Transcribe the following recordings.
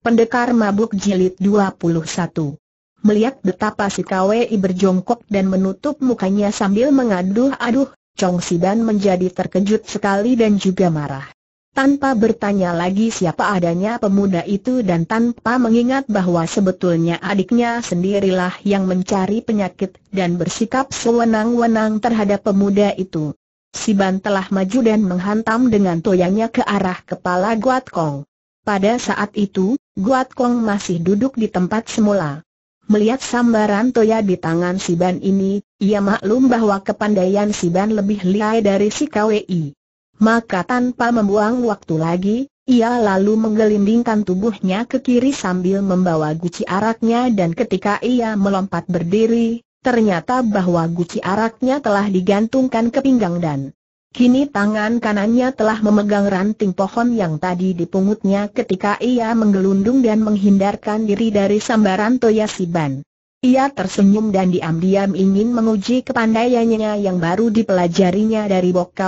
Pendekar Mabuk Jilid 21 Melihat betapa si KWI berjongkok dan menutup mukanya sambil mengaduh-aduh, Chong Sidan menjadi terkejut sekali dan juga marah. Tanpa bertanya lagi siapa adanya pemuda itu dan tanpa mengingat bahwa sebetulnya adiknya sendirilah yang mencari penyakit dan bersikap sewenang-wenang terhadap pemuda itu. Si ban telah maju dan menghantam dengan toyangnya ke arah kepala Guat Kong. Pada saat itu, Guat Kong masih duduk di tempat semula. Melihat sambaran toya di tangan si Ban ini, ia maklum bahwa kepandaian si Ban lebih lihai dari si KWI. Maka tanpa membuang waktu lagi, ia lalu menggelindingkan tubuhnya ke kiri sambil membawa guci araknya dan ketika ia melompat berdiri, ternyata bahwa guci araknya telah digantungkan ke pinggang dan Kini tangan kanannya telah memegang ranting pohon yang tadi dipungutnya ketika ia menggelundung dan menghindarkan diri dari sambaran Toya Siban. Ia tersenyum dan diam-diam ingin menguji kepandaiannya yang baru dipelajarinya dari Bok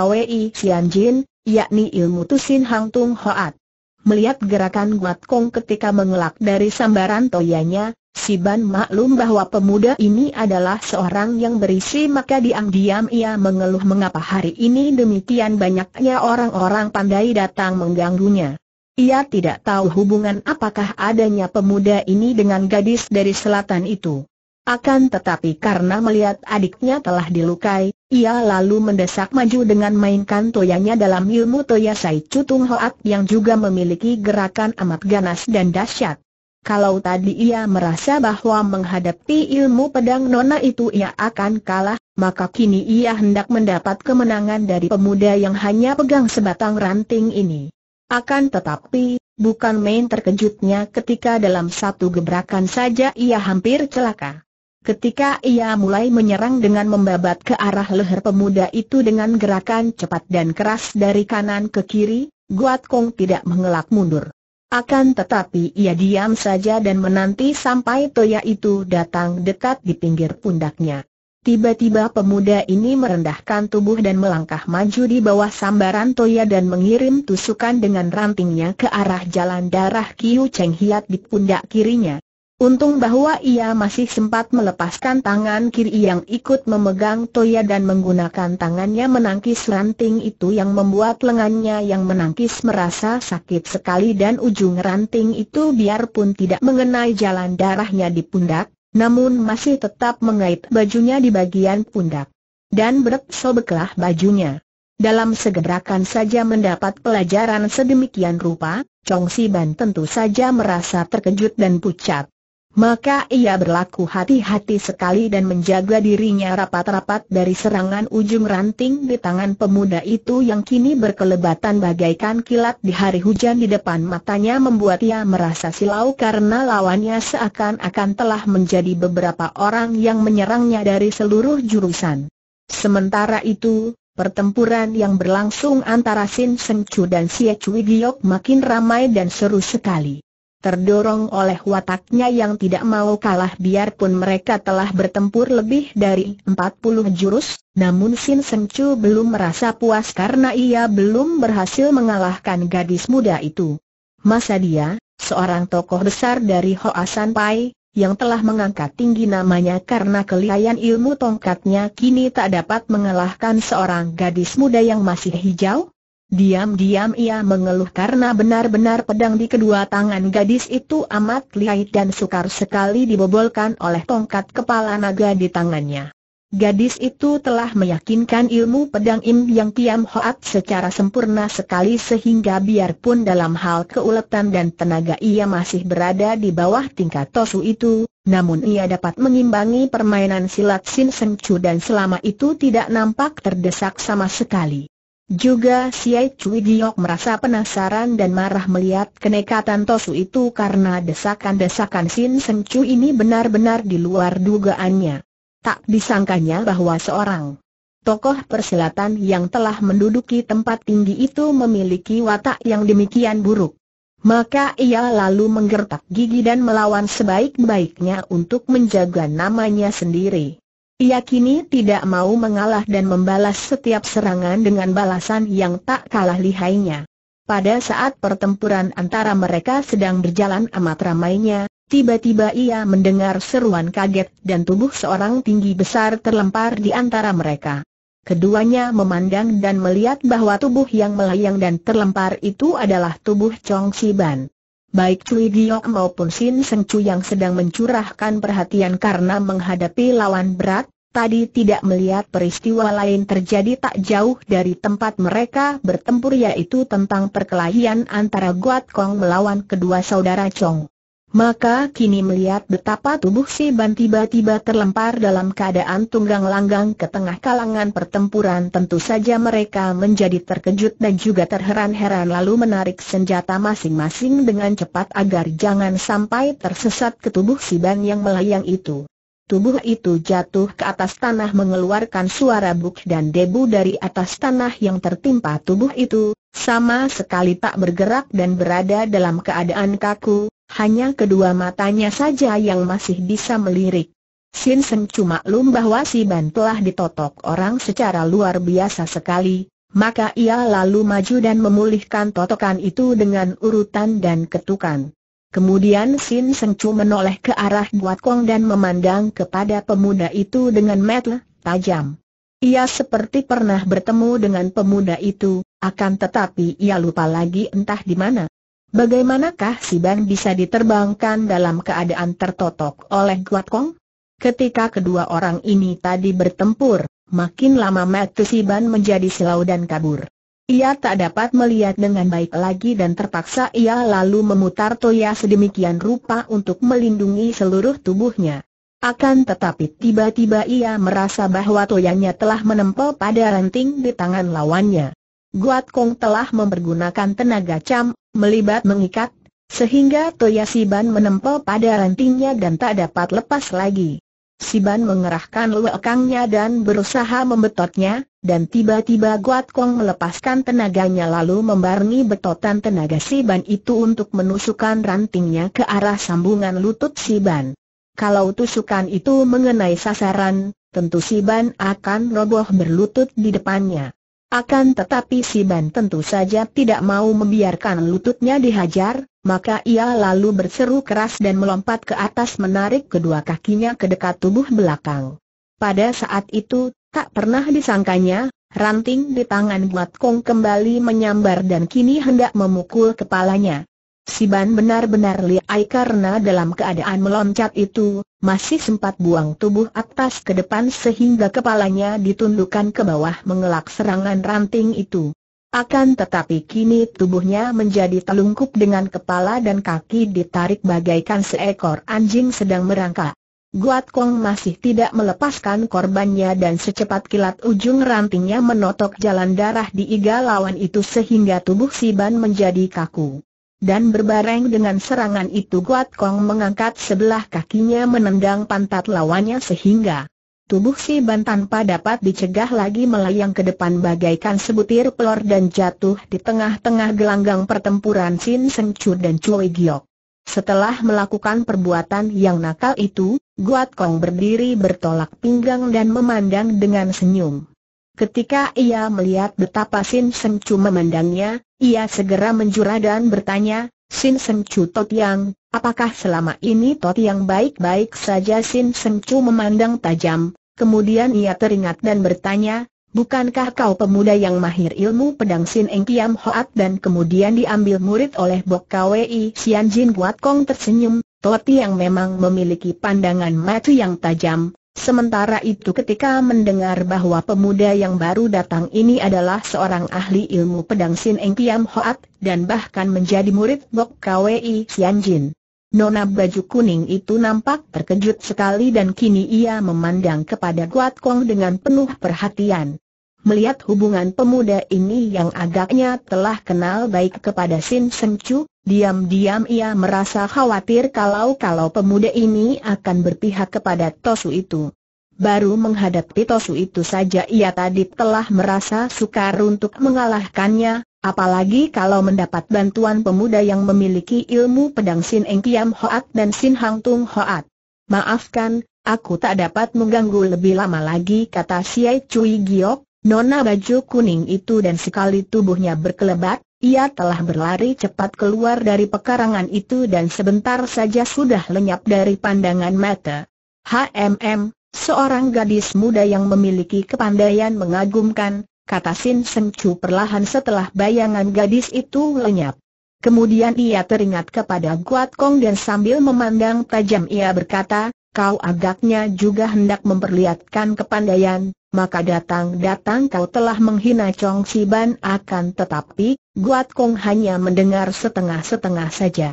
Sian Jin, yakni ilmu Tusin Hang Tung Hoat. Melihat gerakan Guat Kong ketika mengelak dari sambaran toyanya, Si Ban maklum bahwa pemuda ini adalah seorang yang berisi maka diam-diam ia mengeluh mengapa hari ini demikian banyaknya orang-orang pandai datang mengganggunya. Ia tidak tahu hubungan apakah adanya pemuda ini dengan gadis dari selatan itu. Akan tetapi karena melihat adiknya telah dilukai, ia lalu mendesak maju dengan mainkan toyanya dalam ilmu toya Sai Cutung Hoat yang juga memiliki gerakan amat ganas dan dahsyat. Kalau tadi ia merasa bahwa menghadapi ilmu pedang nona itu ia akan kalah, maka kini ia hendak mendapat kemenangan dari pemuda yang hanya pegang sebatang ranting ini. Akan tetapi, bukan main terkejutnya ketika dalam satu gebrakan saja ia hampir celaka. Ketika ia mulai menyerang dengan membabat ke arah leher pemuda itu dengan gerakan cepat dan keras dari kanan ke kiri, Guat Kong tidak mengelak mundur. Akan tetapi ia diam saja dan menanti sampai toya itu datang dekat di pinggir pundaknya. Tiba-tiba pemuda ini merendahkan tubuh dan melangkah maju di bawah sambaran Toya dan mengirim tusukan dengan rantingnya ke arah jalan darah Kiu Cheng Hiat di pundak kirinya. Untung bahwa ia masih sempat melepaskan tangan kiri yang ikut memegang Toya dan menggunakan tangannya menangkis ranting itu yang membuat lengannya yang menangkis merasa sakit sekali dan ujung ranting itu biarpun tidak mengenai jalan darahnya di pundak, namun masih tetap mengait bajunya di bagian pundak. Dan sobeklah bajunya. Dalam segerakan saja mendapat pelajaran sedemikian rupa, Chong Si Ban tentu saja merasa terkejut dan pucat maka ia berlaku hati-hati sekali dan menjaga dirinya rapat-rapat dari serangan ujung ranting di tangan pemuda itu yang kini berkelebatan bagaikan kilat di hari hujan di depan matanya membuat ia merasa silau karena lawannya seakan-akan telah menjadi beberapa orang yang menyerangnya dari seluruh jurusan. Sementara itu, pertempuran yang berlangsung antara Sin Seng Chu dan Sia Chui Giok makin ramai dan seru sekali terdorong oleh wataknya yang tidak mau kalah biarpun mereka telah bertempur lebih dari 40 jurus, namun Sin Sencu belum merasa puas karena ia belum berhasil mengalahkan gadis muda itu. Masa dia, seorang tokoh besar dari Hoasan Pai, yang telah mengangkat tinggi namanya karena kelihayan ilmu tongkatnya kini tak dapat mengalahkan seorang gadis muda yang masih hijau? Diam-diam ia mengeluh karena benar-benar pedang di kedua tangan gadis itu amat lihai dan sukar sekali dibobolkan oleh tongkat kepala naga di tangannya. Gadis itu telah meyakinkan ilmu pedang Im yang Tiam Hoat secara sempurna sekali sehingga biarpun dalam hal keuletan dan tenaga ia masih berada di bawah tingkat Tosu itu, namun ia dapat mengimbangi permainan silat Sin Chu dan selama itu tidak nampak terdesak sama sekali. Juga Siai Cui Giok merasa penasaran dan marah melihat kenekatan Tosu itu karena desakan-desakan Sin Seng Cu ini benar-benar di luar dugaannya. Tak disangkanya bahwa seorang tokoh persilatan yang telah menduduki tempat tinggi itu memiliki watak yang demikian buruk. Maka ia lalu menggertak gigi dan melawan sebaik-baiknya untuk menjaga namanya sendiri. Ia kini tidak mau mengalah dan membalas setiap serangan dengan balasan yang tak kalah lihainya. Pada saat pertempuran antara mereka sedang berjalan amat ramainya, tiba-tiba ia mendengar seruan kaget dan tubuh seorang tinggi besar terlempar di antara mereka. Keduanya memandang dan melihat bahwa tubuh yang melayang dan terlempar itu adalah tubuh Chong Siban baik Cui Giok maupun Sin Seng Cui yang sedang mencurahkan perhatian karena menghadapi lawan berat, tadi tidak melihat peristiwa lain terjadi tak jauh dari tempat mereka bertempur yaitu tentang perkelahian antara Guat Kong melawan kedua saudara Chong. Maka kini melihat betapa tubuh si Ban tiba-tiba terlempar dalam keadaan tunggang langgang ke tengah kalangan pertempuran tentu saja mereka menjadi terkejut dan juga terheran-heran lalu menarik senjata masing-masing dengan cepat agar jangan sampai tersesat ke tubuh si Ban yang melayang itu. Tubuh itu jatuh ke atas tanah mengeluarkan suara buk dan debu dari atas tanah yang tertimpa tubuh itu, sama sekali tak bergerak dan berada dalam keadaan kaku, hanya kedua matanya saja yang masih bisa melirik. Sin Sen cuma lum bahwa si Ban telah ditotok orang secara luar biasa sekali, maka ia lalu maju dan memulihkan totokan itu dengan urutan dan ketukan. Kemudian Sin Seng Chu menoleh ke arah Guat Kong dan memandang kepada pemuda itu dengan mata tajam. Ia seperti pernah bertemu dengan pemuda itu, akan tetapi ia lupa lagi entah di mana. Bagaimanakah si Siban bisa diterbangkan dalam keadaan tertotok oleh Guat Kong? Ketika kedua orang ini tadi bertempur, makin lama si Siban menjadi silau dan kabur. Ia tak dapat melihat dengan baik lagi dan terpaksa ia lalu memutar toya sedemikian rupa untuk melindungi seluruh tubuhnya. Akan tetapi tiba-tiba ia merasa bahwa toyanya telah menempel pada ranting di tangan lawannya. Guat Kong telah mempergunakan tenaga cam melibat mengikat, sehingga Toya Siban menempel pada rantingnya dan tak dapat lepas lagi. Siban mengerahkan lekangnya dan berusaha membetotnya, dan tiba-tiba Guat Kong melepaskan tenaganya lalu membarengi betotan tenaga Siban itu untuk menusukkan rantingnya ke arah sambungan lutut Siban. Kalau tusukan itu mengenai sasaran, tentu Siban akan roboh berlutut di depannya. Akan tetapi si Ban tentu saja tidak mau membiarkan lututnya dihajar, maka ia lalu berseru keras dan melompat ke atas menarik kedua kakinya ke dekat tubuh belakang. Pada saat itu, tak pernah disangkanya, ranting di tangan Buat Kong kembali menyambar dan kini hendak memukul kepalanya. Siban benar-benar liai karena dalam keadaan meloncat itu, masih sempat buang tubuh atas ke depan sehingga kepalanya ditundukkan ke bawah mengelak serangan ranting itu. Akan tetapi kini tubuhnya menjadi telungkup dengan kepala dan kaki ditarik bagaikan seekor anjing sedang merangkak. Guat Kong masih tidak melepaskan korbannya dan secepat kilat ujung rantingnya menotok jalan darah di iga lawan itu sehingga tubuh Siban menjadi kaku dan berbareng dengan serangan itu Guat Kong mengangkat sebelah kakinya menendang pantat lawannya sehingga tubuh si Ban tanpa dapat dicegah lagi melayang ke depan bagaikan sebutir pelor dan jatuh di tengah-tengah gelanggang pertempuran Sin Seng Chu dan Cui Giok. Setelah melakukan perbuatan yang nakal itu, Guat Kong berdiri bertolak pinggang dan memandang dengan senyum. Ketika ia melihat betapa Sin Seng Chu memandangnya, ia segera menjura dan bertanya, Sin Seng Chu Tot Yang, apakah selama ini Tot Yang baik-baik saja Sin Seng Chu memandang tajam, kemudian ia teringat dan bertanya, Bukankah kau pemuda yang mahir ilmu pedang Sin Eng Kiam Hoat dan kemudian diambil murid oleh Bok Kwei Sian Jin Buat Kong tersenyum, Tot Yang memang memiliki pandangan mata yang tajam, Sementara itu ketika mendengar bahwa pemuda yang baru datang ini adalah seorang ahli ilmu pedang Sin Eng Kiam Hoat dan bahkan menjadi murid Bok Kwei Xian Jin. Nona baju kuning itu nampak terkejut sekali dan kini ia memandang kepada Guat Kong dengan penuh perhatian. Melihat hubungan pemuda ini yang agaknya telah kenal baik kepada Sin Semcu, diam-diam ia merasa khawatir kalau-kalau pemuda ini akan berpihak kepada Tosu itu. Baru menghadapi Tosu itu saja ia tadi telah merasa sukar untuk mengalahkannya, apalagi kalau mendapat bantuan pemuda yang memiliki ilmu pedang Sin Eng Kiam Hoat dan Sin Hang Tung Hoat. Maafkan, aku tak dapat mengganggu lebih lama lagi kata Siai Cui Giok, Nona baju kuning itu dan sekali tubuhnya berkelebat, ia telah berlari cepat keluar dari pekarangan itu dan sebentar saja sudah lenyap dari pandangan mata. HMM, seorang gadis muda yang memiliki kepandaian mengagumkan, kata Sin Seng Chu perlahan setelah bayangan gadis itu lenyap. Kemudian ia teringat kepada Guat Kong dan sambil memandang tajam ia berkata, kau agaknya juga hendak memperlihatkan kepandaian, maka datang-datang kau telah menghina Chong Si Ban akan tetapi, Guat Kong hanya mendengar setengah-setengah saja.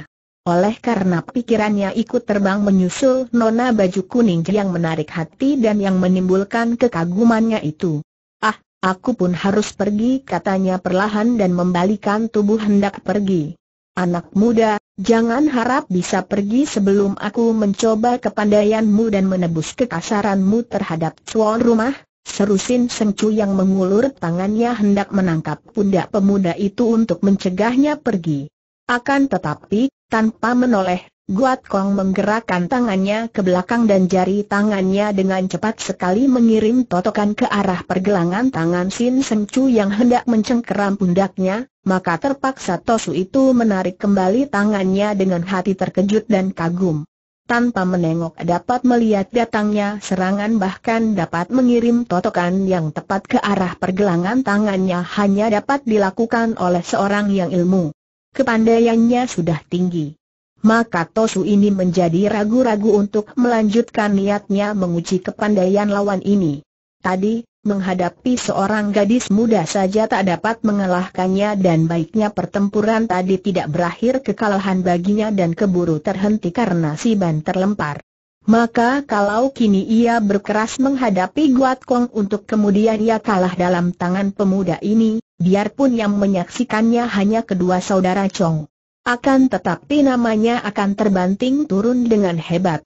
Oleh karena pikirannya ikut terbang menyusul nona baju kuning yang menarik hati dan yang menimbulkan kekagumannya itu. Ah, aku pun harus pergi katanya perlahan dan membalikan tubuh hendak pergi. Anak muda, jangan harap bisa pergi sebelum aku mencoba kepandaianmu dan menebus kekasaranmu terhadap tuan rumah, Serusin Sengcu yang mengulur tangannya hendak menangkap pundak pemuda itu untuk mencegahnya pergi. Akan tetapi, tanpa menoleh, Guat Kong menggerakkan tangannya ke belakang dan jari tangannya dengan cepat sekali mengirim totokan ke arah pergelangan tangan Sin Sengcu yang hendak mencengkeram pundaknya, maka terpaksa Tosu itu menarik kembali tangannya dengan hati terkejut dan kagum tanpa menengok dapat melihat datangnya serangan bahkan dapat mengirim totokan yang tepat ke arah pergelangan tangannya hanya dapat dilakukan oleh seorang yang ilmu. Kepandaiannya sudah tinggi. Maka Tosu ini menjadi ragu-ragu untuk melanjutkan niatnya menguji kepandaian lawan ini. Tadi, Menghadapi seorang gadis muda saja tak dapat mengalahkannya dan baiknya pertempuran tadi tidak berakhir kekalahan baginya dan keburu terhenti karena si ban terlempar. Maka kalau kini ia berkeras menghadapi Guat Kong untuk kemudian ia kalah dalam tangan pemuda ini, biarpun yang menyaksikannya hanya kedua saudara Chong. Akan tetapi namanya akan terbanting turun dengan hebat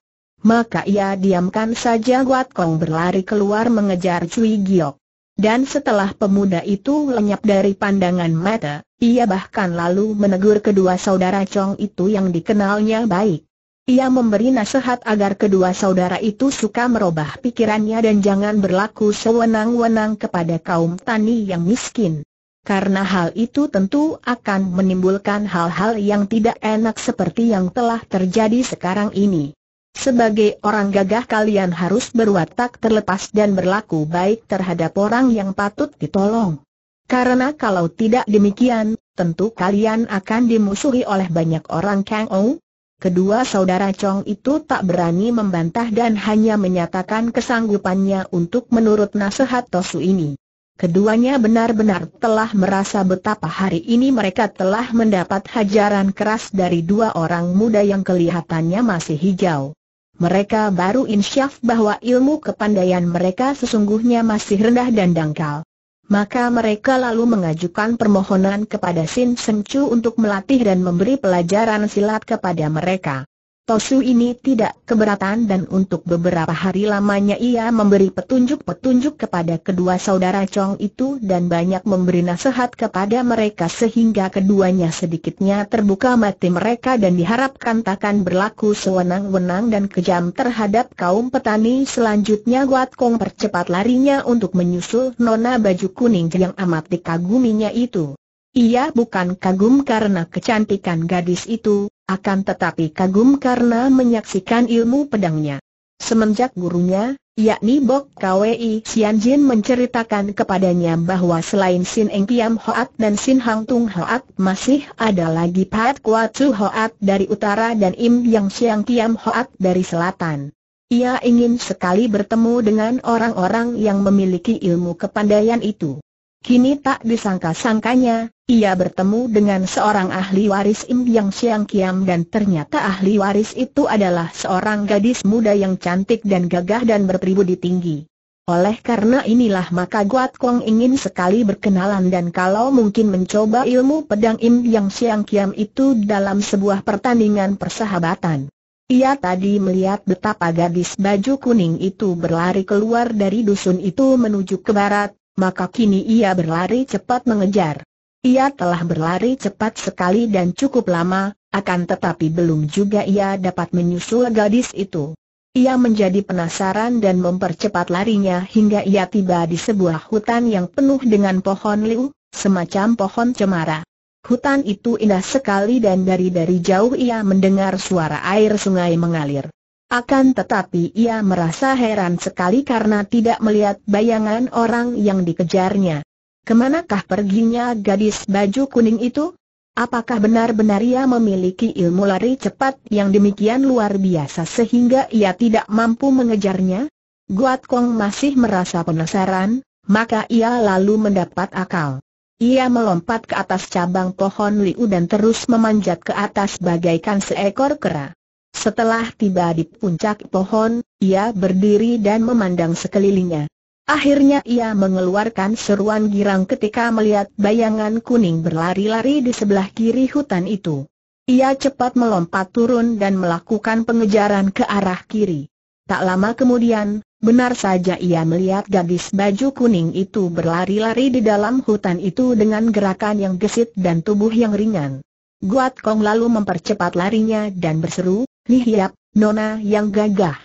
maka ia diamkan saja Wat Kong berlari keluar mengejar Cui Giok. Dan setelah pemuda itu lenyap dari pandangan mata, ia bahkan lalu menegur kedua saudara Chong itu yang dikenalnya baik. Ia memberi nasihat agar kedua saudara itu suka merubah pikirannya dan jangan berlaku sewenang-wenang kepada kaum tani yang miskin. Karena hal itu tentu akan menimbulkan hal-hal yang tidak enak seperti yang telah terjadi sekarang ini. Sebagai orang gagah kalian harus berwatak terlepas dan berlaku baik terhadap orang yang patut ditolong. Karena kalau tidak demikian, tentu kalian akan dimusuhi oleh banyak orang Kang Ou. Kedua saudara Chong itu tak berani membantah dan hanya menyatakan kesanggupannya untuk menurut nasihat Tosu ini. Keduanya benar-benar telah merasa betapa hari ini mereka telah mendapat hajaran keras dari dua orang muda yang kelihatannya masih hijau mereka baru insyaf bahwa ilmu kepandaian mereka sesungguhnya masih rendah dan dangkal. Maka mereka lalu mengajukan permohonan kepada Sin Sengcu untuk melatih dan memberi pelajaran silat kepada mereka. Tosu ini tidak keberatan dan untuk beberapa hari lamanya ia memberi petunjuk-petunjuk kepada kedua saudara Chong itu dan banyak memberi nasihat kepada mereka sehingga keduanya sedikitnya terbuka mati mereka dan diharapkan takkan berlaku sewenang-wenang dan kejam terhadap kaum petani. Selanjutnya Guat Kong percepat larinya untuk menyusul nona baju kuning yang amat dikaguminya itu. Ia bukan kagum karena kecantikan gadis itu, akan tetapi kagum karena menyaksikan ilmu pedangnya. Semenjak gurunya, yakni Bok Kwei Sian Jin menceritakan kepadanya bahwa selain Sin Eng Piam Hoat dan Sin Hang Tung Hoat masih ada lagi Pat Kwa Tzu Hoat dari utara dan Im Yang Siang Kiam Hoat dari selatan. Ia ingin sekali bertemu dengan orang-orang yang memiliki ilmu kepandaian itu. Kini tak disangka-sangkanya, ia bertemu dengan seorang ahli waris Im Yang Siang Kiam dan ternyata ahli waris itu adalah seorang gadis muda yang cantik dan gagah dan berpribudi tinggi. Oleh karena inilah maka Guat Kong ingin sekali berkenalan dan kalau mungkin mencoba ilmu pedang Im Yang Siang Kiam itu dalam sebuah pertandingan persahabatan. Ia tadi melihat betapa gadis baju kuning itu berlari keluar dari dusun itu menuju ke barat, maka kini ia berlari cepat mengejar. Ia telah berlari cepat sekali dan cukup lama, akan tetapi belum juga ia dapat menyusul gadis itu. Ia menjadi penasaran dan mempercepat larinya hingga ia tiba di sebuah hutan yang penuh dengan pohon liu, semacam pohon cemara. Hutan itu indah sekali dan dari dari jauh ia mendengar suara air sungai mengalir. Akan tetapi ia merasa heran sekali karena tidak melihat bayangan orang yang dikejarnya. Kemanakah perginya gadis baju kuning itu? Apakah benar-benar ia memiliki ilmu lari cepat yang demikian luar biasa sehingga ia tidak mampu mengejarnya? Guat Kong masih merasa penasaran, maka ia lalu mendapat akal. Ia melompat ke atas cabang pohon liu dan terus memanjat ke atas bagaikan seekor kera. Setelah tiba di puncak pohon, ia berdiri dan memandang sekelilingnya. Akhirnya ia mengeluarkan seruan girang ketika melihat bayangan kuning berlari-lari di sebelah kiri hutan itu. Ia cepat melompat turun dan melakukan pengejaran ke arah kiri. Tak lama kemudian, benar saja ia melihat gadis baju kuning itu berlari-lari di dalam hutan itu dengan gerakan yang gesit dan tubuh yang ringan. Guat Kong lalu mempercepat larinya dan berseru, Lihiap, Nona yang gagah.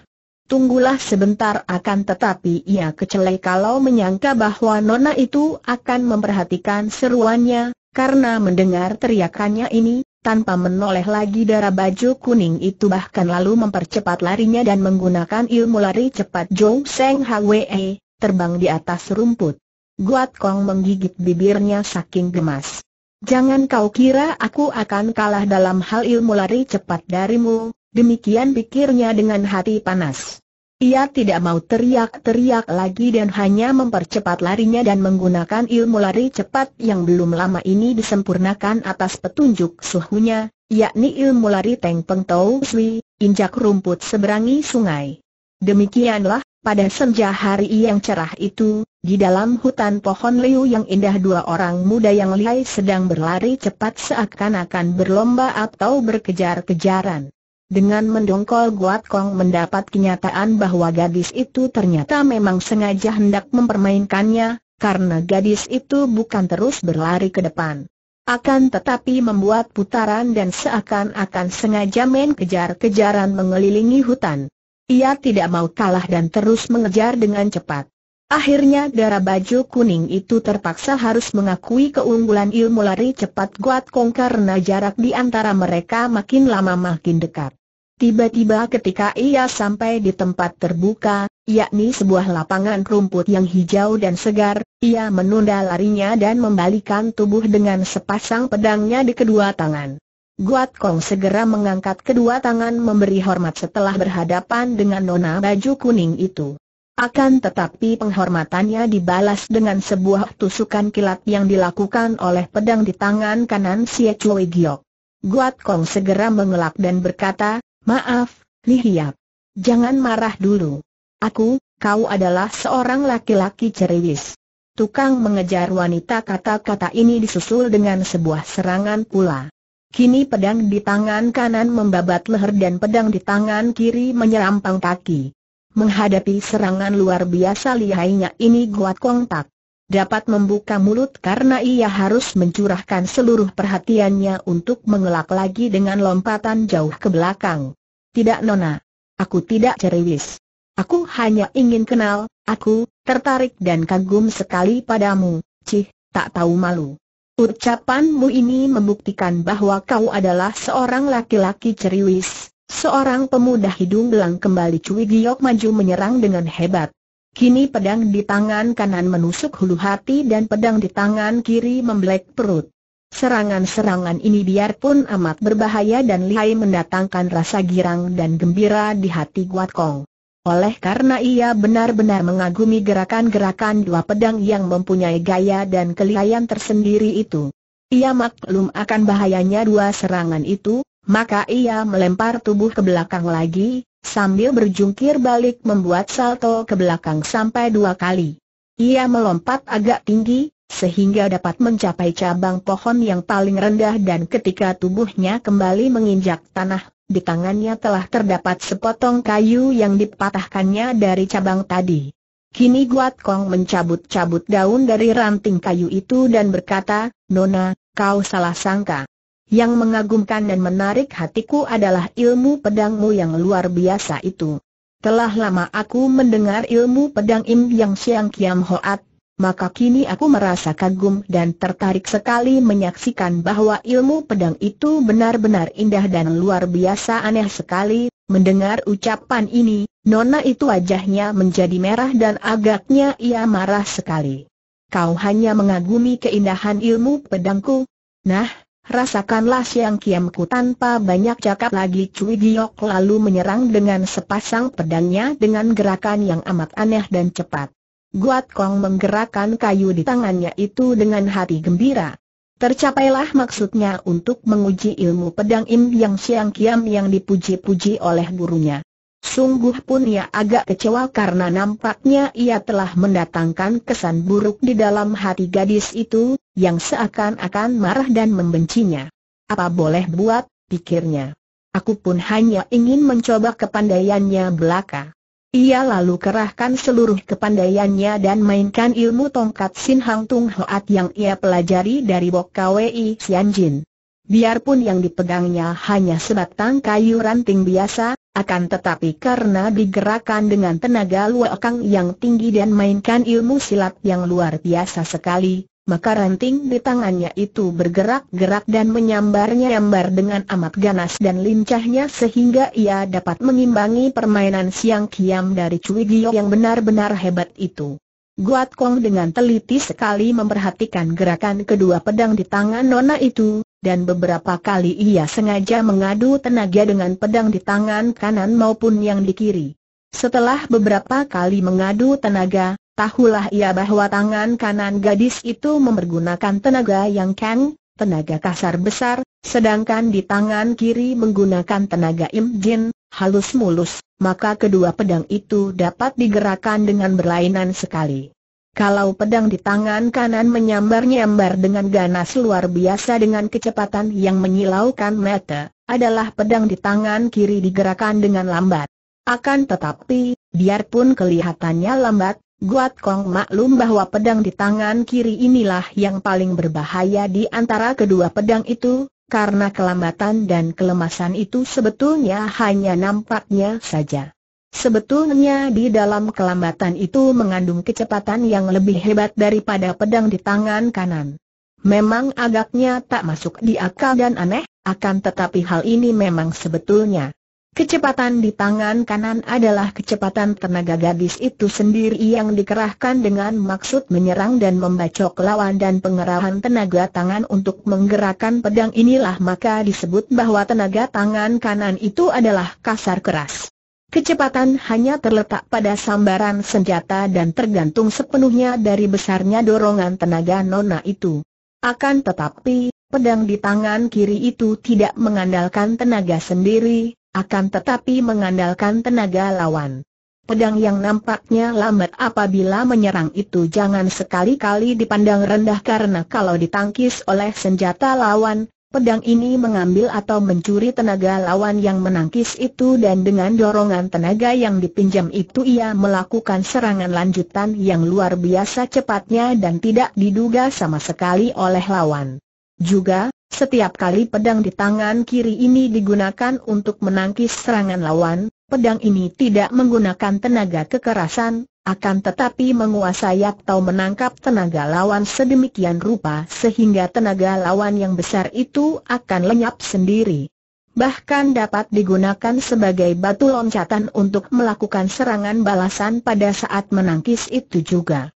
Tunggulah sebentar akan tetapi ia kecelai kalau menyangka bahwa Nona itu akan memperhatikan seruannya, karena mendengar teriakannya ini, tanpa menoleh lagi darah baju kuning itu bahkan lalu mempercepat larinya dan menggunakan ilmu lari cepat Joe Seng Hwee, terbang di atas rumput. Guat Kong menggigit bibirnya saking gemas. Jangan kau kira aku akan kalah dalam hal ilmu lari cepat darimu, Demikian pikirnya dengan hati panas. Ia tidak mau teriak-teriak lagi dan hanya mempercepat larinya dan menggunakan ilmu lari cepat yang belum lama ini disempurnakan atas petunjuk suhunya, yakni ilmu lari Teng Peng Tau Sui, injak rumput seberangi sungai. Demikianlah, pada senja hari yang cerah itu, di dalam hutan pohon liu yang indah dua orang muda yang lihai sedang berlari cepat seakan-akan berlomba atau berkejar-kejaran. Dengan mendongkol Guat Kong mendapat kenyataan bahwa gadis itu ternyata memang sengaja hendak mempermainkannya, karena gadis itu bukan terus berlari ke depan. Akan tetapi membuat putaran dan seakan-akan sengaja main kejar-kejaran mengelilingi hutan. Ia tidak mau kalah dan terus mengejar dengan cepat. Akhirnya darah baju kuning itu terpaksa harus mengakui keunggulan ilmu lari cepat Guat Kong karena jarak di antara mereka makin lama makin dekat. Tiba-tiba ketika ia sampai di tempat terbuka, yakni sebuah lapangan rumput yang hijau dan segar, ia menunda larinya dan membalikan tubuh dengan sepasang pedangnya di kedua tangan. Guat Kong segera mengangkat kedua tangan memberi hormat setelah berhadapan dengan nona baju kuning itu. Akan tetapi penghormatannya dibalas dengan sebuah tusukan kilat yang dilakukan oleh pedang di tangan kanan Sia Chui Giok. Guat Kong segera mengelak dan berkata, Maaf, Lihiap. Jangan marah dulu. Aku, kau adalah seorang laki-laki ceriwis. Tukang mengejar wanita kata-kata ini disusul dengan sebuah serangan pula. Kini pedang di tangan kanan membabat leher dan pedang di tangan kiri menyerampang kaki. Menghadapi serangan luar biasa lihainya ini Guat Kong Tak dapat membuka mulut karena ia harus mencurahkan seluruh perhatiannya untuk mengelak lagi dengan lompatan jauh ke belakang. Tidak Nona. Aku tidak ceriwis. Aku hanya ingin kenal, aku, tertarik dan kagum sekali padamu, Cih, tak tahu malu. Ucapanmu ini membuktikan bahwa kau adalah seorang laki-laki ceriwis, seorang pemuda hidung belang kembali Cui Giok maju menyerang dengan hebat. Kini pedang di tangan kanan menusuk hulu hati dan pedang di tangan kiri membelek perut. Serangan-serangan ini biarpun amat berbahaya dan lihai mendatangkan rasa girang dan gembira di hati Guat Kong. Oleh karena ia benar-benar mengagumi gerakan-gerakan dua pedang yang mempunyai gaya dan kelihayan tersendiri itu. Ia maklum akan bahayanya dua serangan itu, maka ia melempar tubuh ke belakang lagi, sambil berjungkir balik membuat salto ke belakang sampai dua kali. Ia melompat agak tinggi, sehingga dapat mencapai cabang pohon yang paling rendah dan ketika tubuhnya kembali menginjak tanah, di tangannya telah terdapat sepotong kayu yang dipatahkannya dari cabang tadi. Kini Guat Kong mencabut-cabut daun dari ranting kayu itu dan berkata, Nona, kau salah sangka. Yang mengagumkan dan menarik hatiku adalah ilmu pedangmu yang luar biasa itu. Telah lama aku mendengar ilmu pedang Im Yang Siang Kiam Hoat, maka kini aku merasa kagum dan tertarik sekali menyaksikan bahwa ilmu pedang itu benar-benar indah dan luar biasa aneh sekali. Mendengar ucapan ini, Nona itu wajahnya menjadi merah dan agaknya ia marah sekali. Kau hanya mengagumi keindahan ilmu pedangku? Nah, Rasakanlah siang kiamku tanpa banyak cakap lagi Cui Giok lalu menyerang dengan sepasang pedangnya dengan gerakan yang amat aneh dan cepat. Guat Kong menggerakkan kayu di tangannya itu dengan hati gembira. Tercapailah maksudnya untuk menguji ilmu pedang Im Yang Siang Kiam yang dipuji-puji oleh gurunya. Sungguh pun ia agak kecewa karena nampaknya ia telah mendatangkan kesan buruk di dalam hati gadis itu, yang seakan-akan marah dan membencinya. Apa boleh buat, pikirnya. Aku pun hanya ingin mencoba kepandaiannya belaka. Ia lalu kerahkan seluruh kepandaiannya dan mainkan ilmu tongkat Sin Hang Tung Hoat yang ia pelajari dari Bok Kwei jin. Biarpun yang dipegangnya hanya sebatang kayu ranting biasa, akan tetapi karena digerakkan dengan tenaga luakang yang tinggi dan mainkan ilmu silat yang luar biasa sekali, maka ranting di tangannya itu bergerak-gerak dan menyambar-nyambar dengan amat ganas dan lincahnya sehingga ia dapat mengimbangi permainan siang kiam dari Cui Giyo yang benar-benar hebat itu. Guat Kong dengan teliti sekali memperhatikan gerakan kedua pedang di tangan Nona itu, dan beberapa kali ia sengaja mengadu tenaga dengan pedang di tangan kanan maupun yang di kiri. Setelah beberapa kali mengadu tenaga, Tahulah ia bahwa tangan kanan gadis itu mempergunakan tenaga yang keng, tenaga kasar besar, sedangkan di tangan kiri menggunakan tenaga imjin, halus mulus, maka kedua pedang itu dapat digerakkan dengan berlainan sekali. Kalau pedang di tangan kanan menyambar-nyambar dengan ganas luar biasa dengan kecepatan yang menyilaukan mata, adalah pedang di tangan kiri digerakkan dengan lambat. Akan tetapi, biarpun kelihatannya lambat, Guat Kong maklum bahwa pedang di tangan kiri inilah yang paling berbahaya di antara kedua pedang itu, karena kelambatan dan kelemasan itu sebetulnya hanya nampaknya saja. Sebetulnya di dalam kelambatan itu mengandung kecepatan yang lebih hebat daripada pedang di tangan kanan. Memang agaknya tak masuk di akal dan aneh, akan tetapi hal ini memang sebetulnya. Kecepatan di tangan kanan adalah kecepatan tenaga gadis itu sendiri yang dikerahkan dengan maksud menyerang dan membacok lawan dan pengerahan tenaga tangan untuk menggerakkan pedang inilah maka disebut bahwa tenaga tangan kanan itu adalah kasar keras. Kecepatan hanya terletak pada sambaran senjata dan tergantung sepenuhnya dari besarnya dorongan tenaga nona itu. Akan tetapi, pedang di tangan kiri itu tidak mengandalkan tenaga sendiri, akan tetapi mengandalkan tenaga lawan. Pedang yang nampaknya lambat apabila menyerang itu jangan sekali-kali dipandang rendah karena kalau ditangkis oleh senjata lawan, pedang ini mengambil atau mencuri tenaga lawan yang menangkis itu dan dengan dorongan tenaga yang dipinjam itu ia melakukan serangan lanjutan yang luar biasa cepatnya dan tidak diduga sama sekali oleh lawan. Juga, setiap kali pedang di tangan kiri ini digunakan untuk menangkis serangan lawan, pedang ini tidak menggunakan tenaga kekerasan, akan tetapi menguasai atau menangkap tenaga lawan sedemikian rupa sehingga tenaga lawan yang besar itu akan lenyap sendiri. Bahkan dapat digunakan sebagai batu loncatan untuk melakukan serangan balasan pada saat menangkis itu juga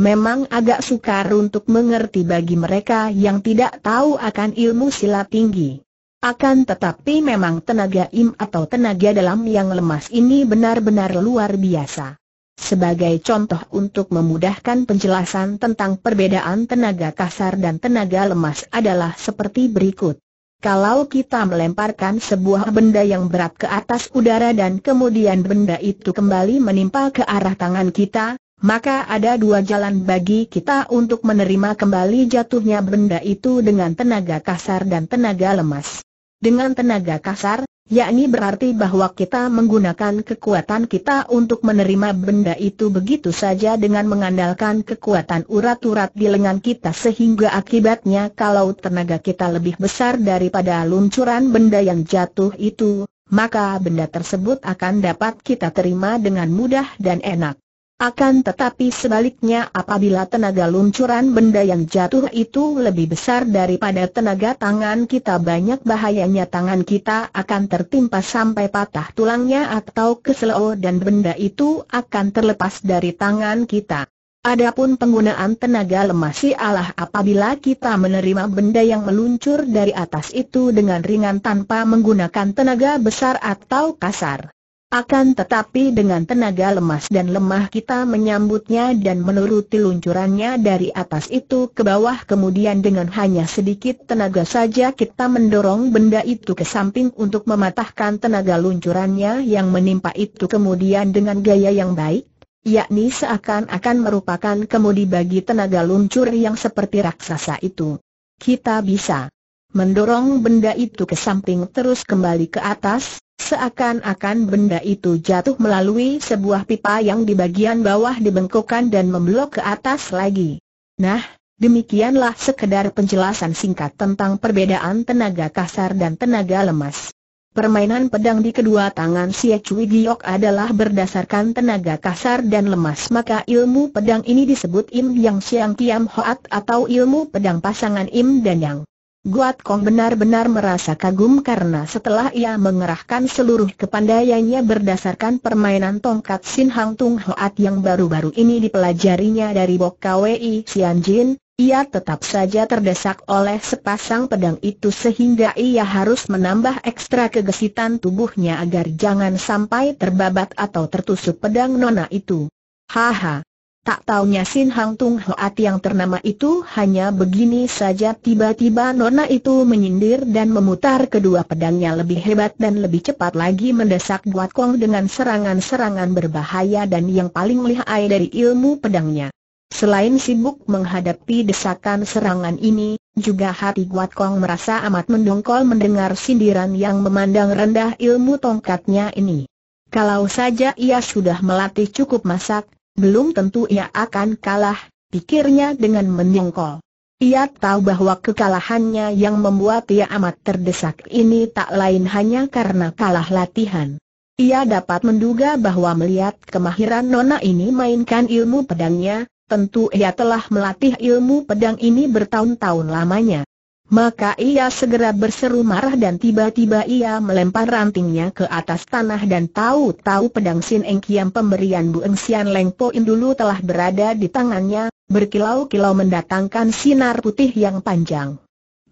memang agak sukar untuk mengerti bagi mereka yang tidak tahu akan ilmu silat tinggi. Akan tetapi memang tenaga im atau tenaga dalam yang lemas ini benar-benar luar biasa. Sebagai contoh untuk memudahkan penjelasan tentang perbedaan tenaga kasar dan tenaga lemas adalah seperti berikut. Kalau kita melemparkan sebuah benda yang berat ke atas udara dan kemudian benda itu kembali menimpa ke arah tangan kita, maka ada dua jalan bagi kita untuk menerima kembali jatuhnya benda itu dengan tenaga kasar dan tenaga lemas. Dengan tenaga kasar, yakni berarti bahwa kita menggunakan kekuatan kita untuk menerima benda itu begitu saja dengan mengandalkan kekuatan urat-urat di lengan kita sehingga akibatnya kalau tenaga kita lebih besar daripada luncuran benda yang jatuh itu, maka benda tersebut akan dapat kita terima dengan mudah dan enak. Akan tetapi sebaliknya apabila tenaga luncuran benda yang jatuh itu lebih besar daripada tenaga tangan kita banyak bahayanya tangan kita akan tertimpa sampai patah tulangnya atau keseleo dan benda itu akan terlepas dari tangan kita. Adapun penggunaan tenaga lemah si Allah apabila kita menerima benda yang meluncur dari atas itu dengan ringan tanpa menggunakan tenaga besar atau kasar. Akan tetapi dengan tenaga lemas dan lemah kita menyambutnya dan menuruti luncurannya dari atas itu ke bawah kemudian dengan hanya sedikit tenaga saja kita mendorong benda itu ke samping untuk mematahkan tenaga luncurannya yang menimpa itu kemudian dengan gaya yang baik, yakni seakan-akan merupakan kemudi bagi tenaga luncur yang seperti raksasa itu. Kita bisa mendorong benda itu ke samping terus kembali ke atas, Seakan-akan benda itu jatuh melalui sebuah pipa yang di bagian bawah dibengkokkan dan memblok ke atas lagi. Nah, demikianlah sekedar penjelasan singkat tentang perbedaan tenaga kasar dan tenaga lemas. Permainan pedang di kedua tangan Sia Cui Giok adalah berdasarkan tenaga kasar dan lemas maka ilmu pedang ini disebut Im Yang Siang Kiam Hoat atau ilmu pedang pasangan Im dan Yang. Guat Kong benar-benar merasa kagum karena setelah ia mengerahkan seluruh kepandaiannya berdasarkan permainan tongkat Sin Hang Tung Hoat yang baru-baru ini dipelajarinya dari Bok Kwei Sian Jin, ia tetap saja terdesak oleh sepasang pedang itu sehingga ia harus menambah ekstra kegesitan tubuhnya agar jangan sampai terbabat atau tertusuk pedang nona itu. Haha, Tak taunya Sin Hang Tung Hoat yang ternama itu hanya begini saja tiba-tiba Nona itu menyindir dan memutar kedua pedangnya lebih hebat dan lebih cepat lagi mendesak Buat Kong dengan serangan-serangan berbahaya dan yang paling lihai dari ilmu pedangnya. Selain sibuk menghadapi desakan serangan ini, juga hati Guat Kong merasa amat mendongkol mendengar sindiran yang memandang rendah ilmu tongkatnya ini. Kalau saja ia sudah melatih cukup masak, belum tentu ia akan kalah, pikirnya dengan menyongkol. Ia tahu bahwa kekalahannya yang membuat ia amat terdesak ini tak lain hanya karena kalah latihan. Ia dapat menduga bahwa melihat kemahiran Nona ini mainkan ilmu pedangnya, tentu ia telah melatih ilmu pedang ini bertahun-tahun lamanya. Maka ia segera berseru marah dan tiba-tiba ia melempar rantingnya ke atas tanah dan tahu-tahu pedang Sin Eng Kiam pemberian Bu Eng Sian Leng Po In dulu telah berada di tangannya, berkilau-kilau mendatangkan sinar putih yang panjang.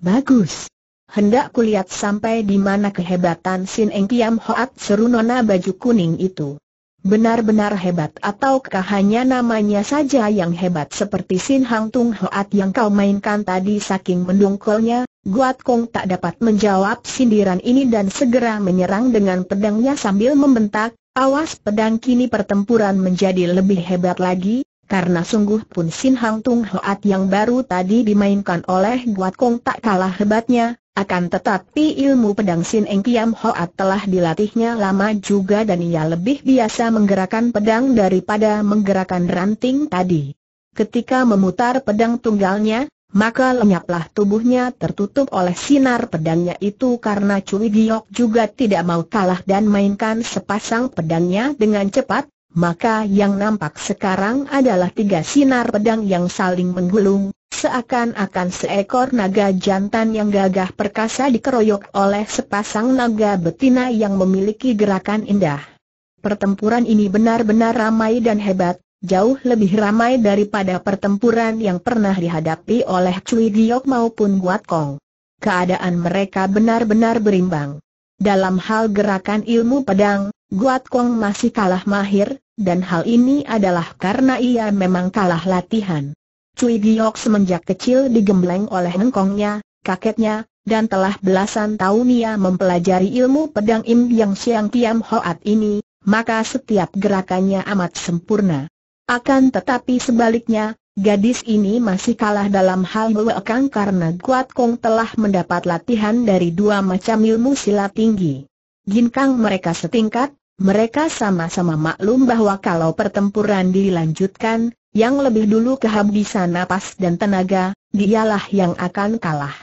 Bagus. Hendak kulihat sampai di mana kehebatan Sin Eng Kiam Hoat seru nona baju kuning itu benar-benar hebat ataukah hanya namanya saja yang hebat seperti Sin Hang Tung Hoat yang kau mainkan tadi saking mendongkolnya, Guat Kong tak dapat menjawab sindiran ini dan segera menyerang dengan pedangnya sambil membentak, awas pedang kini pertempuran menjadi lebih hebat lagi, karena sungguh pun Sin Hang Tung Hoat yang baru tadi dimainkan oleh Guat Kong tak kalah hebatnya, akan tetapi ilmu pedang Sin Eng Kiam Hoat telah dilatihnya lama juga dan ia lebih biasa menggerakkan pedang daripada menggerakkan ranting tadi. Ketika memutar pedang tunggalnya, maka lenyaplah tubuhnya tertutup oleh sinar pedangnya itu karena Cui Giok juga tidak mau kalah dan mainkan sepasang pedangnya dengan cepat, maka yang nampak sekarang adalah tiga sinar pedang yang saling menggulung, Seakan-akan seekor naga jantan yang gagah perkasa dikeroyok oleh sepasang naga betina yang memiliki gerakan indah. Pertempuran ini benar-benar ramai dan hebat, jauh lebih ramai daripada pertempuran yang pernah dihadapi oleh Cui Giok maupun Guat Kong. Keadaan mereka benar-benar berimbang. Dalam hal gerakan ilmu pedang, Guat Kong masih kalah mahir, dan hal ini adalah karena ia memang kalah latihan. Cui Giok semenjak kecil digembleng oleh nengkongnya, kakeknya, dan telah belasan tahun ia mempelajari ilmu pedang Im Yang Siang Tiam Hoat ini, maka setiap gerakannya amat sempurna. Akan tetapi sebaliknya, gadis ini masih kalah dalam hal mewekang karena Guat Kong telah mendapat latihan dari dua macam ilmu silat tinggi. Ginkang mereka setingkat, mereka sama-sama maklum bahwa kalau pertempuran dilanjutkan, yang lebih dulu kehabisan napas dan tenaga, dialah yang akan kalah.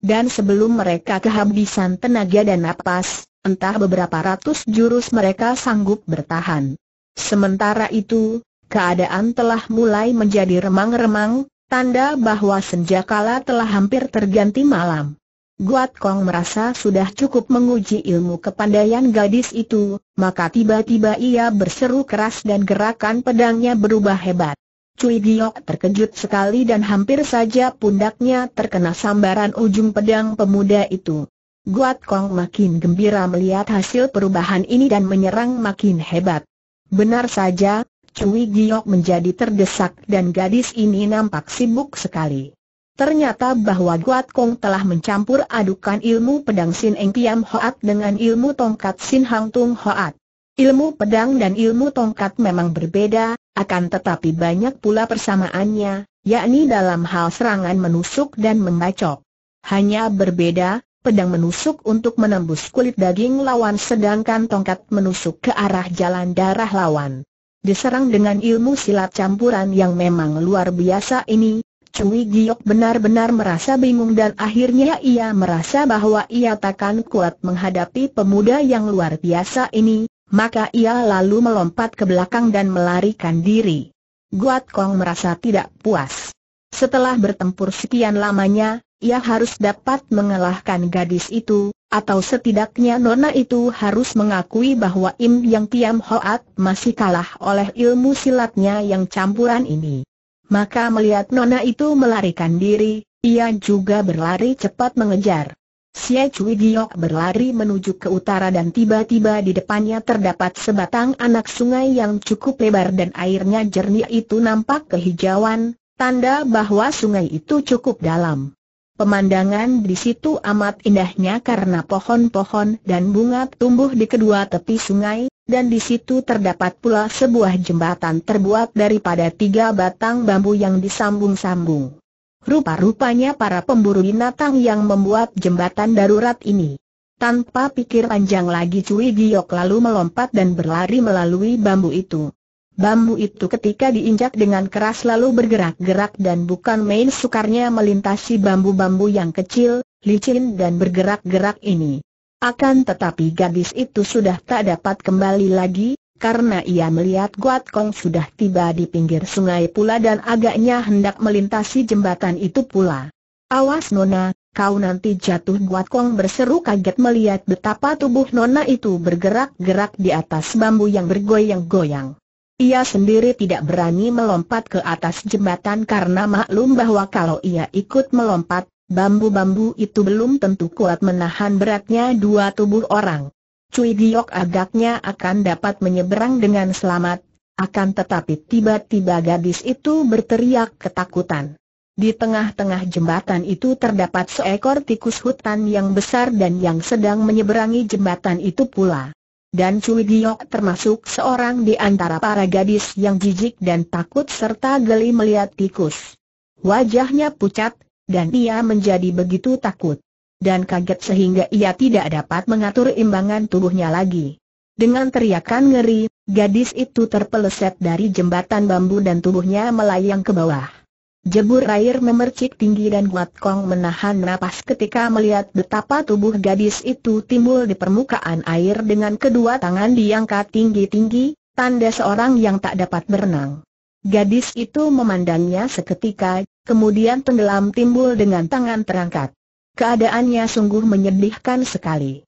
Dan sebelum mereka kehabisan tenaga dan napas, entah beberapa ratus jurus mereka sanggup bertahan. Sementara itu, keadaan telah mulai menjadi remang-remang, tanda bahwa senjakala telah hampir terganti malam. Guat Kong merasa sudah cukup menguji ilmu kepandaian gadis itu, maka tiba-tiba ia berseru keras dan gerakan pedangnya berubah hebat. Cui Giok terkejut sekali dan hampir saja pundaknya terkena sambaran ujung pedang pemuda itu. Guat Kong makin gembira melihat hasil perubahan ini dan menyerang makin hebat. Benar saja, Cui Giok menjadi terdesak dan gadis ini nampak sibuk sekali. Ternyata bahwa Guat Kong telah mencampur adukan ilmu pedang Sin Eng Piam Hoat dengan ilmu tongkat Sin Hang Tung Hoat. Ilmu pedang dan ilmu tongkat memang berbeda, akan tetapi banyak pula persamaannya, yakni dalam hal serangan menusuk dan membacok. Hanya berbeda, pedang menusuk untuk menembus kulit daging lawan sedangkan tongkat menusuk ke arah jalan darah lawan. Diserang dengan ilmu silat campuran yang memang luar biasa ini, Cui Giok benar-benar merasa bingung dan akhirnya ia merasa bahwa ia takkan kuat menghadapi pemuda yang luar biasa ini, maka ia lalu melompat ke belakang dan melarikan diri. Guat Kong merasa tidak puas. Setelah bertempur sekian lamanya, ia harus dapat mengalahkan gadis itu, atau setidaknya Nona itu harus mengakui bahwa Im Yang Tiam Hoat masih kalah oleh ilmu silatnya yang campuran ini. Maka melihat Nona itu melarikan diri, ia juga berlari cepat mengejar. Xie Cui Giok berlari menuju ke utara dan tiba-tiba di depannya terdapat sebatang anak sungai yang cukup lebar dan airnya jernih itu nampak kehijauan, tanda bahwa sungai itu cukup dalam. Pemandangan di situ amat indahnya karena pohon-pohon dan bunga tumbuh di kedua tepi sungai, dan di situ terdapat pula sebuah jembatan terbuat daripada tiga batang bambu yang disambung-sambung. Rupa-rupanya para pemburu binatang yang membuat jembatan darurat ini. Tanpa pikir panjang lagi Cui Giok lalu melompat dan berlari melalui bambu itu. Bambu itu ketika diinjak dengan keras lalu bergerak-gerak dan bukan main sukarnya melintasi bambu-bambu yang kecil, licin dan bergerak-gerak ini. Akan tetapi gadis itu sudah tak dapat kembali lagi, karena ia melihat Guat Kong sudah tiba di pinggir sungai pula dan agaknya hendak melintasi jembatan itu pula. Awas Nona, kau nanti jatuh Guat Kong berseru kaget melihat betapa tubuh Nona itu bergerak-gerak di atas bambu yang bergoyang-goyang. Ia sendiri tidak berani melompat ke atas jembatan karena maklum bahwa kalau ia ikut melompat, bambu-bambu itu belum tentu kuat menahan beratnya dua tubuh orang. Cui Giok agaknya akan dapat menyeberang dengan selamat, akan tetapi tiba-tiba gadis itu berteriak ketakutan. Di tengah-tengah jembatan itu terdapat seekor tikus hutan yang besar dan yang sedang menyeberangi jembatan itu pula. Dan Cui Giok termasuk seorang di antara para gadis yang jijik dan takut serta geli melihat tikus. Wajahnya pucat, dan ia menjadi begitu takut dan kaget sehingga ia tidak dapat mengatur imbangan tubuhnya lagi. Dengan teriakan ngeri, gadis itu terpeleset dari jembatan bambu dan tubuhnya melayang ke bawah. Jebur air memercik tinggi dan Wat Kong menahan napas ketika melihat betapa tubuh gadis itu timbul di permukaan air dengan kedua tangan diangkat tinggi-tinggi, tanda seorang yang tak dapat berenang. Gadis itu memandangnya seketika, kemudian tenggelam timbul dengan tangan terangkat. Keadaannya sungguh menyedihkan sekali.